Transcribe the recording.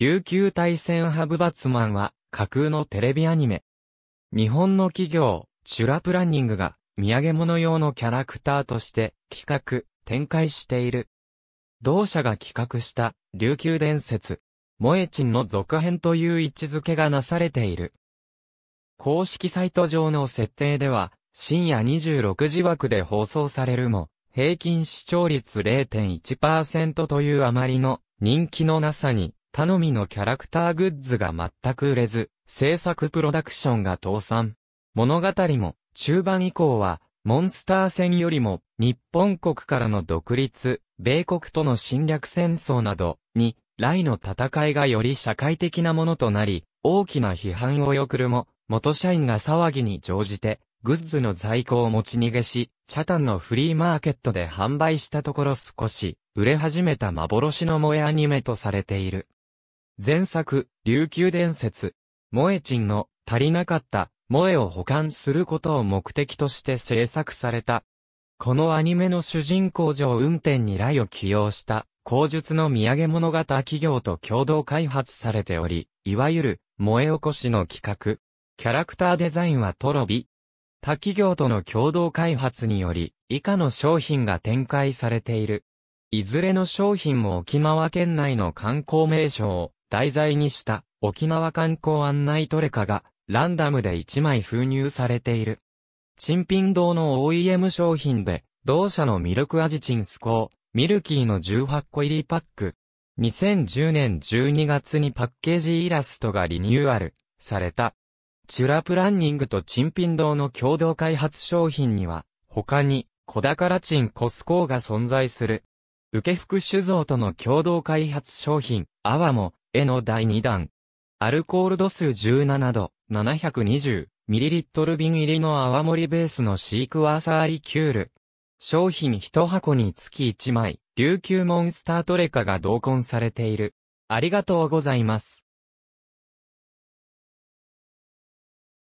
琉球対戦ハブバツマンは架空のテレビアニメ。日本の企業、チュラプランニングが土産物用のキャラクターとして企画、展開している。同社が企画した琉球伝説、萌えちんの続編という位置づけがなされている。公式サイト上の設定では、深夜26時枠で放送されるも、平均視聴率0.1%というあまりの人気のなさに頼みのキャラクターグッズが全く売れず、制作プロダクションが倒産。物語も中盤以降は、モンスター戦よりも、日本国からの独立、米国との侵略戦争などに、来の戦いがより社会的なものとなり、大きな批判をよくるも、元社員が騒ぎに乗じて、グッズの在庫を持ち逃げし、チャタンのフリーマーケットで販売したところ少し、売れ始めた幻の萌えアニメとされている。前作、琉球伝説、萌えちんの足りなかった萌えを保管することを目的として制作された。このアニメの主人公上運転に雷を起用した口述の土産物型企業と共同開発されており、いわゆる萌え起こしの企画。キャラクターデザインはトロビ。他企業との共同開発により、以下の商品が展開されている。いずれの商品も沖縄県内の観光名所を題材にした沖縄観光案内トレカがランダムで1枚封入されている。珍品堂の OEM 商品で、同社のミルクアジチンスコー、ミルキーの18個入りパック。2010年12月にパッケージイラストがリニューアルされた。チュラプランニングと珍品堂の共同開発商品には、他に、小宝チンコスコーが存在する。受付酒造との共同開発商品、アワもへの第2弾。アルコール度数17度、720ml 瓶入りの泡盛ベースのシークワーサーリキュール。商品1箱につき1枚、琉球モンスタートレカが同梱されている。ありがとうございます。